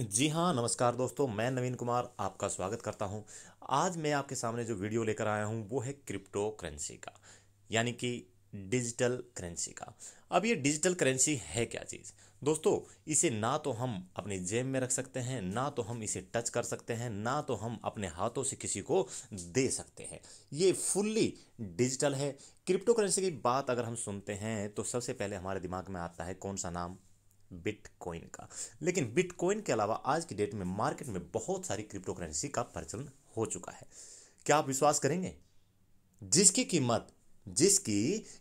जी हाँ नमस्कार दोस्तों मैं नवीन कुमार आपका स्वागत करता हूँ आज मैं आपके सामने जो वीडियो लेकर आया हूँ वो है क्रिप्टो करेंसी का यानी कि डिजिटल करेंसी का अब ये डिजिटल करेंसी है क्या चीज़ दोस्तों इसे ना तो हम अपनी जेब में रख सकते हैं ना तो हम इसे टच कर सकते हैं ना तो हम अपने हाथों से किसी को दे सकते हैं ये फुल्ली डिजिटल है क्रिप्टो करेंसी की बात अगर हम सुनते हैं तो सबसे पहले हमारे दिमाग में आता है कौन सा नाम बिटकॉइन का लेकिन बिटकॉइन के अलावा आज की डेट में मार्केट में बहुत सारी क्रिप्टो करेंसी का प्रचलन हो चुका है क्या आप विश्वास करेंगे जिसकी कीमत जिसकी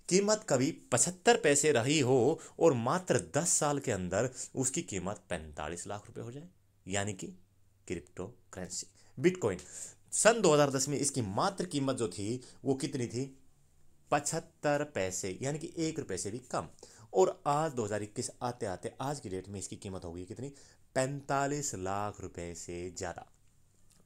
कीमत कभी पचहत्तर पैसे रही हो और मात्र दस साल के अंदर उसकी कीमत पैंतालीस लाख रुपए हो जाए यानी कि क्रिप्टो करेंसी बिटकॉइन सन 2010 में इसकी मात्र कीमत जो थी वो कितनी थी पचहत्तर पैसे यानी कि एक रुपए से भी कम और आज 2021 आते आते आज की डेट में इसकी कीमत हो गई कितनी पैंतालीस लाख रुपए से ज़्यादा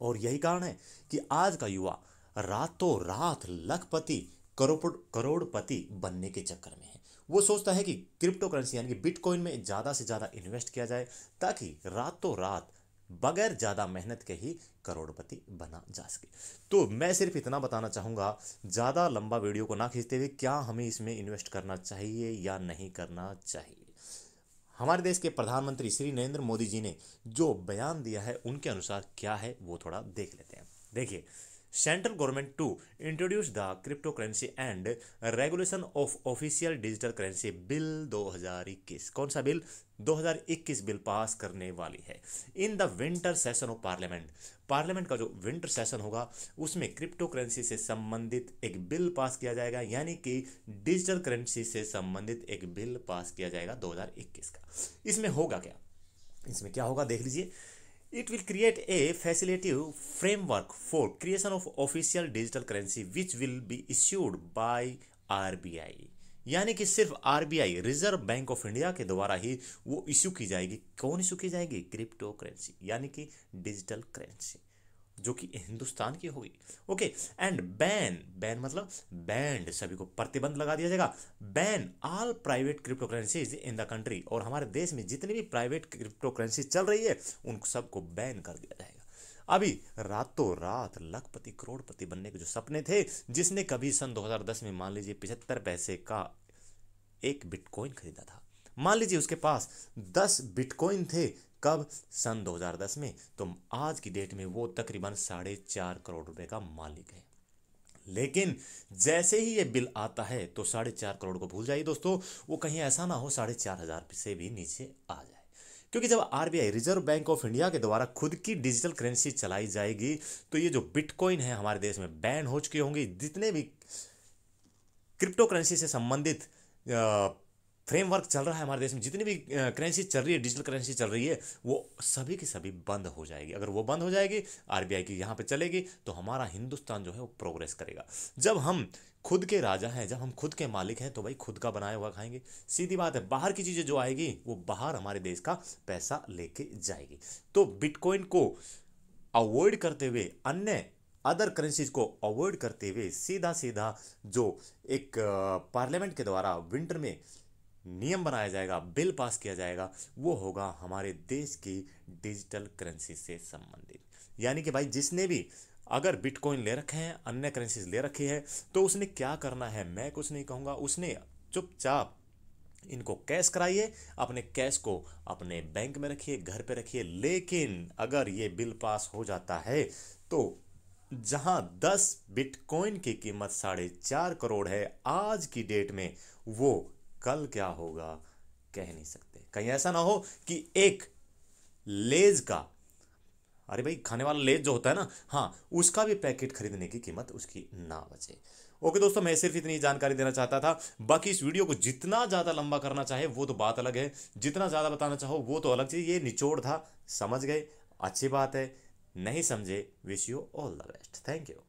और यही कारण है कि आज का युवा रातों रात लखपति करोड़ करोड़पति बनने के चक्कर में है वो सोचता है कि क्रिप्टो करेंसी यानी कि बिटकॉइन में ज़्यादा से ज़्यादा इन्वेस्ट किया जाए ताकि रातों रात बगैर ज़्यादा मेहनत के ही करोड़पति बना जा सके तो मैं सिर्फ इतना बताना चाहूँगा ज़्यादा लंबा वीडियो को ना खींचते हुए क्या हमें इसमें इन्वेस्ट करना चाहिए या नहीं करना चाहिए हमारे देश के प्रधानमंत्री श्री नरेंद्र मोदी जी ने जो बयान दिया है उनके अनुसार क्या है वो थोड़ा देख लेते हैं देखिए central government to introduce the crypto currency and regulation of official digital currency bill 2021 कौन सा बिल 2021 बिल पास करने वाली है in the winter session of parliament parliament का जो विंटर सेशन होगा उसमें क्रिप्टो करेंसी से संबंधित एक बिल पास किया जाएगा यानी कि डिजिटल करेंसी से संबंधित एक बिल पास किया जाएगा 2021 का इसमें होगा क्या इसमें क्या होगा देख लीजिए It will create a facilitative framework for creation of official digital currency which will be issued by RBI. यानी कि सिर्फ RBI Reserve Bank of India के द्वारा ही वो इश्यू की जाएगी कौन इशू की जाएगी क्रिप्टो करेंसी यानी कि डिजिटल करेंसी जो कि हिंदुस्तान की होगी ओके एंड बैन बैन मतलब बैंड सभी को प्रतिबंध लगा दिया जाएगा ban all private crypto currencies in the country और हमारे देश में जितनी भी प्राइवेट क्रिप्टो करेंसी चल रही है उन सबको बैन कर दिया जाएगा अभी रातों रात लखपति करोड़पति बनने के जो सपने थे जिसने कभी सन 2010 में मान लीजिए पिछहत्तर पैसे का एक बिटकॉइन खरीदा था मान लीजिए उसके पास 10 बिटकॉइन थे कब सन 2010 में तो आज की डेट में वो तकरीबन साढ़े चार करोड़ रुपए का मालिक है लेकिन जैसे ही ये बिल आता है तो साढ़े चार करोड़ को भूल जाइए दोस्तों वो कहीं ऐसा ना हो साढ़े चार हज़ार से भी नीचे आ जाए क्योंकि जब RBI Reserve Bank of India के द्वारा खुद की डिजिटल करेंसी चलाई जाएगी तो ये जो बिटकॉइन है हमारे देश में बैन हो चुकी होंगी जितने भी क्रिप्टो करेंसी से संबंधित फ्रेमवर्क चल रहा है हमारे देश में जितनी भी करेंसी चल रही है डिजिटल करेंसी चल रही है वो सभी की सभी बंद हो जाएगी अगर वो बंद हो जाएगी आर की यहाँ पर चलेगी तो हमारा हिंदुस्तान जो है वो प्रोग्रेस करेगा जब हम खुद के राजा हैं जब हम खुद के मालिक हैं तो भाई खुद का बनाया हुआ खाएंगे सीधी बात है बाहर की चीज़ें जो आएगी वो बाहर हमारे देश का पैसा लेके जाएगी तो बिटकॉइन को अवॉइड करते हुए अन्य अदर करेंसीज को अवॉइड करते हुए सीधा सीधा जो एक पार्लियामेंट के द्वारा विंटर में नियम बनाया जाएगा बिल पास किया जाएगा वो होगा हमारे देश की डिजिटल करेंसी से संबंधित यानी कि भाई जिसने भी अगर बिटकॉइन ले रखे हैं अन्य करेंसीज ले रखी है तो उसने क्या करना है मैं कुछ नहीं कहूँगा उसने चुपचाप इनको कैश कराइए अपने कैश को अपने बैंक में रखिए घर पे रखिए लेकिन अगर ये बिल पास हो जाता है तो जहां 10 बिटकॉइन की कीमत साढ़े चार करोड़ है आज की डेट में वो कल क्या होगा कह नहीं सकते कहीं ऐसा ना हो कि एक लेज का अरे भाई खाने वाला लेज जो होता है ना हाँ उसका भी पैकेट खरीदने की कीमत उसकी ना बचे ओके दोस्तों मैं सिर्फ इतनी जानकारी देना चाहता था बाकी इस वीडियो को जितना ज़्यादा लंबा करना चाहे वो तो बात अलग है जितना ज़्यादा बताना चाहो वो तो अलग चीज़ ये निचोड़ था समझ गए अच्छी बात है नहीं समझे wish you all the best thank you